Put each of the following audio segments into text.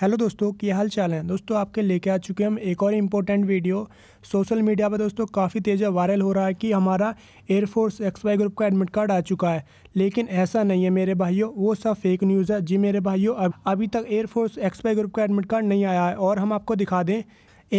hello दोस्तों क्या हाल चाल है दोस्तों आपके लेके आ चुके हम एक और इम्पोर्टेंट वीडियो सोशल मीडिया पर दोस्तों काफ़ी तेज़ वायरल हो रहा है कि हमारा एयरफोर्स एक्स वाई ग्रुप का एडमिट कार्ड आ चुका है लेकिन ऐसा नहीं है मेरे भाइयों वो सब फेक न्यूज़ है जी मेरे भाइयों अब अभी तक एयरफोर्स एक्स वाई ग्रुप का एडमिट कार्ड नहीं आया है और हम आपको दिखा दें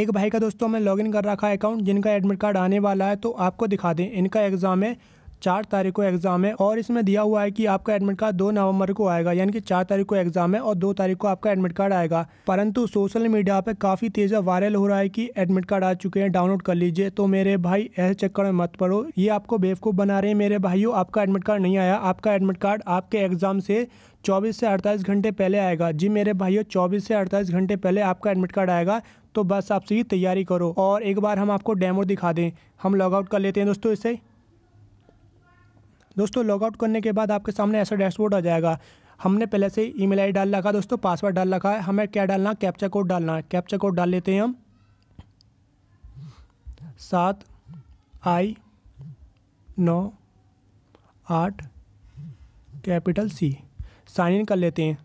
एक भाई का दोस्तों लॉग इन कर रखा है अकाउंट जिनका एडमिट कार्ड आने वाला है तो आपको दिखा दें इनका एग्ज़ाम है चार तारीख को एग्ज़ाम है और इसमें दिया हुआ है कि आपका एडमिट कार्ड दो नवंबर को आएगा यानी कि चार तारीख को एग्ज़ाम है और दो तारीख को आपका एडमिट कार्ड आएगा परंतु सोशल मीडिया पर काफ़ी तेज़ वायरल हो रहा है कि एडमिट कार्ड आ चुके हैं डाउनलोड कर लीजिए तो मेरे भाई ऐसे चक्कर में मत पड़ो ये आपको बेवकूफ़ बना रहे हैं मेरे भाइयों आपका एडमिट कार्ड नहीं आया आपका एडमिट कार्ड आपके एग्ज़ाम से 24 से 48 घंटे पहले आएगा जी मेरे भाइयों 24 से 48 घंटे पहले आपका एडमिट कार्ड आएगा तो बस आप सही तैयारी करो और एक बार हम आपको डेमो दिखा दें हम लॉगआउट कर लेते हैं दोस्तों इसे दोस्तों लॉगआउट करने के बाद आपके सामने ऐसा डैशबोर्ड आ जाएगा हमने पहले से ईमेल डी डाल रखा दोस्तों पासवर्ड डाल रखा है हमें क्या डालना कैप्चा कोड डालना है कैप्चा कोड डाल लेते हैं हम सात आई नौ आठ कैपिटल सी साइन इन कर लेते हैं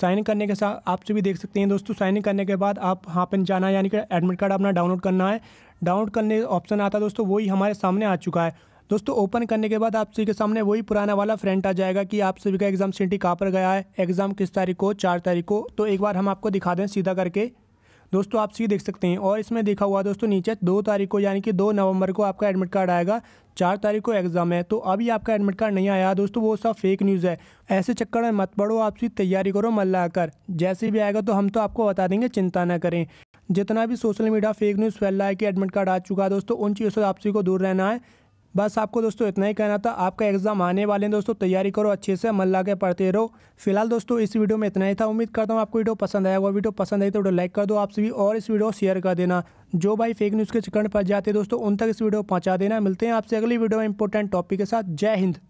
साइन इन करने के साथ आप भी देख सकते हैं दोस्तों साइन इन करने के बाद आप हाँ पे जाना है यानी कि एडमिट कार्ड अपना डाउनलोड करना है डाउनलोड करने ऑप्शन आता है दोस्तों वही हमारे सामने आ चुका है दोस्तों ओपन करने के बाद आप सभी के सामने वही पुराना वाला फ्रंट आ जाएगा कि आप सभी का एग्जाम सेंटी कहाँ पर गया है एग्जाम किस तारीख को चार तारीख को तो एक बार हम आपको दिखा दें सीधा करके दोस्तों आप सी देख सकते हैं और इसमें देखा हुआ दोस्तों नीचे दो तारीख को यानी कि दो नवंबर को आपका एडमिट कार्ड आएगा चार तारीख को एग्जाम है तो अभी आपका एडमिट कार्ड नहीं आया दोस्तों वो सब फेक न्यूज़ है ऐसे चक्कर में मत पड़ो आप सी तैयारी करो मल्ला कर जैसे भी आएगा तो हम तो आपको बता देंगे चिंता ना करें जितना भी सोशल मीडिया फेक न्यूज़ फैल रहा है कि एडमिट कार्ड आ चुका है दोस्तों उन चीज़ों से आपसी को दूर रहना है बस आपको दोस्तों इतना ही कहना था आपका एग्ज़ाम आने वाले हैं दोस्तों तैयारी करो अच्छे से मन लगा के पढ़ते रहो फिलहाल दोस्तों इस वीडियो में इतना ही था उम्मीद करता हूँ आपको वीडियो पसंद आया होगा वीडियो पसंद आई तो वीडियो लाइक कर दो आप सभी और इस वीडियो शेयर कर देना जो भाई फेक न्यूज़ के चिकन पर जाते दोस्तों उन तक इस वीडियो पहुँचा देना मिलते हैं आपसे अगली वीडियो में इंपॉर्टेंट टॉपिक के साथ जय हिंद